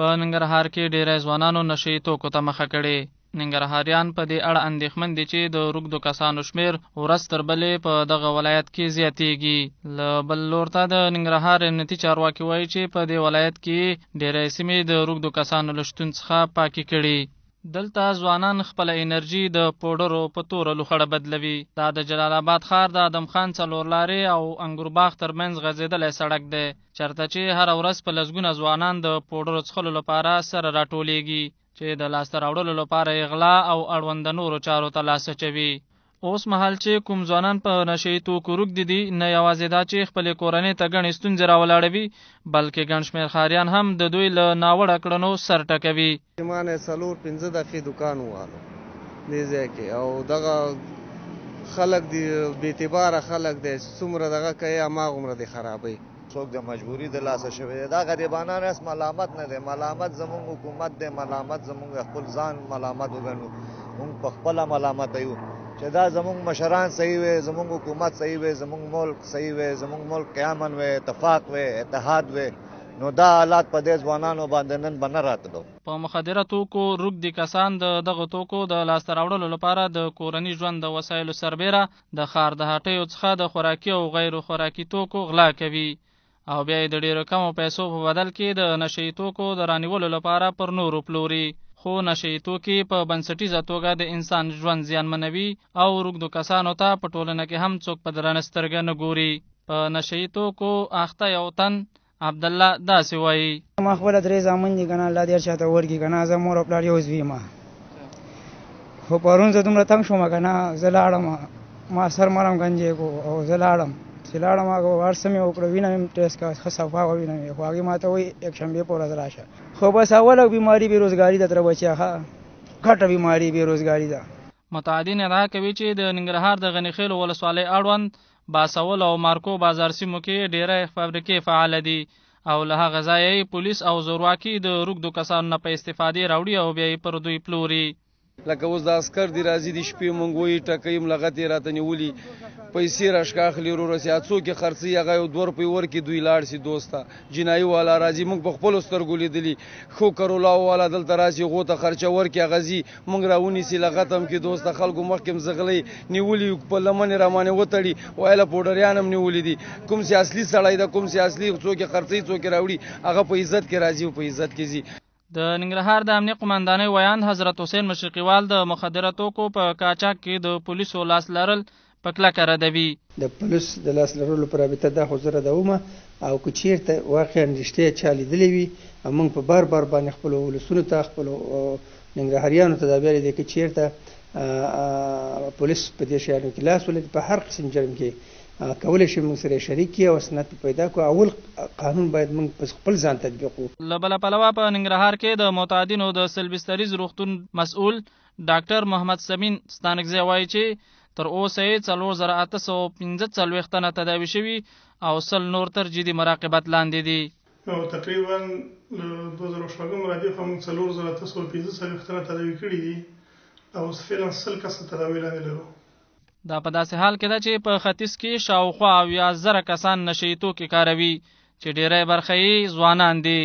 په ننګرهار کې ډیری ځوانانو نشي توکو ته مخه کړې ننګرهاریان په دې اړه اندېښمن دي چې د روږدو کسانو شمیر ورځ تر بلې په دغه ولایت کې زیاتیږي له بل لور ته د ننګرهار امنیتي چارواکي وایي چې په دې ولایت کې ډیری سیمې د روږدو کسانو له شتون څخه پاکې کړي دلته ځوانان خپل انرژي د پودرو په تور لوخړه بدلوي دا د جلال آباد ښار د ادم خان څلورلارې او انګورباغ ترمنځ غځېدلې سړک دی چرته چې هر ورځ په لسګونه ځوانان د پودرو څخلو لپاره سره راټولېږي چې د لاسته راوړلو لپاره اغلا او اړوند نورو چارو ته لاس اچوي اوس مهال چې کوم ځوانان په نشئی توکو روږ دي دي نه یوازې دا چې خپل کورنۍ ته ګڼې ستونزې راولاړوي بلکې ګڼ شمېر ښاریان هم د دوی له ناوړه کړنو سر ټکوي ما نه څلور پنځه دقیقې دوکان ووالو دې ځای کې او دغه خلک دی بې اعتباره خلک دی څومره دغه کوي هماغومره دی خرابوي څوک د مجبوری د لاسه شوی دا غریبانان اس ملامت نه دی ملامت زموږ حکومت دی ملامت زموږ خپل ځان ملامت وګڼو موږ په خپل ملامت یو چې دا زمونږ مشران صحیح وي زمونږ حکومت صحیح وي زمونږ ملک صحیح وي زمونږ ملک قیامن وي اتفاق وي اتحاد وي نو دا حالات په دې ځوانانو باندې نن بنه راتلو په مخدره توکو روګ دي کسان د دغه توکو د لاسته راوړلو لپاره د کورنی ژوند د وسایلو سربېره د خار د هټیو څخه د خوراکي او غیر خوراکي توکو غلا کوي او بیا د ډیرو کمو پیسو په بدل کې د نشې توکو د رانیولو لپاره پر نورو پلوري خو نشئی توکي په بنسټیزه توګه د انسان ژوند زیانمنوي او روږدو کسانو ته په ټولنه کې هم څوک په درنه سترګه نه ګوري په نشئی توکو اخته یو تن عبد الله داسې وایي ما خپل درې زامن دي کنه الله دې چاته ورګي کنه زه مور خپل یو زوی ما خو پرون زه دومره تنگ شوم کنه زه لاړم ما سر مرم گنجې کو او زه لاړم چې لاړم هغه وار سمې وکړه وینه مې ټیسټ کړه ښه صفا وه وینه مې خو هغې ما ته وایي یک شنبې په ورځ راشه خو بس اوله بیماري بېروزګاري ده تر بچیا ښه کټه بیماري بېروزګاري ده متعدین ادعا کوي چې د ننګرهار د غنیخیل ولسوالۍ اړوند باسول او مارکو بازار سیمو کې ډیره فابریکې فعال دي او له هغه ځایه پولیس او زورواکي د روږدو کسانو نه په استفادې راوړي او بیا یې پر دوی پلوري لکه اوس د اسکر دی راځي د شپې مونږ وی ټکیم لغتې راته نیولی پیسې راشکاخلی رو رسی اڅو کې خرڅي هغه یو دور په ور کې دوی لاړ سي دوستا جنایي والا راځي مونږ په خپل سترګو لیدلی خو کرولا والا دلته راځي غو ته خرچه ور کې غزي مونږ راونی سي لغتم کې دوستا خلکو مخکم زغلی نیولی په لمن رمانه وتړي وایله پودریان هم نیولی دي کوم سي اصلي سړی د کوم سي اصلي څوک خرڅي څوک راوړي هغه په عزت کې راځي په عزت کې زی د ننګرهار د امنیه قومندانۍ ویاند حضرت حسین مشرقي وال د مخدره توکو په کاچاک کې د پولیسو لاس لرل په کلکه ردوي د پولیس د لاس لرلو په رابطه دا خو زه ردومه او که چېرته واقعا رښتیا چا لیدلی وي موږ په بار بار باندې خپلو ولسونو ته خپلو ننګرهاریانو ته دا ویلې دی که چېرته پولیس په دې شیانو کې لاس ولري په هر قسم جرم کې کولای شي موږ سره شریک کی او سنت پیدا کو اول قانون باید موږ په خپل ځان تطبیق وکړو لبل پلوا په ننګرهار کې د معتادینو د سلبستریز روغتون مسؤل ډاکټر محمد سمین ستانکزی وایي چې تر اوسه یې څلور زره اته سوه پنځه څلوېښت تنه تداوي شوي او سل نور تر جدي مراقبت لاندې دي او تقریبا له دوه زره شپږم ردیف هم څلور زره اته سوه پنځه څلوېښت تنه تداوي کړي دي او فعلا سل کسه تداوي لاندې لرو دا په داسې حال کې ده چې په ختیځ کې شاوخوا اویا زره کسان نشه توکي کاروي چې ډیری برخه یې ځوانان دي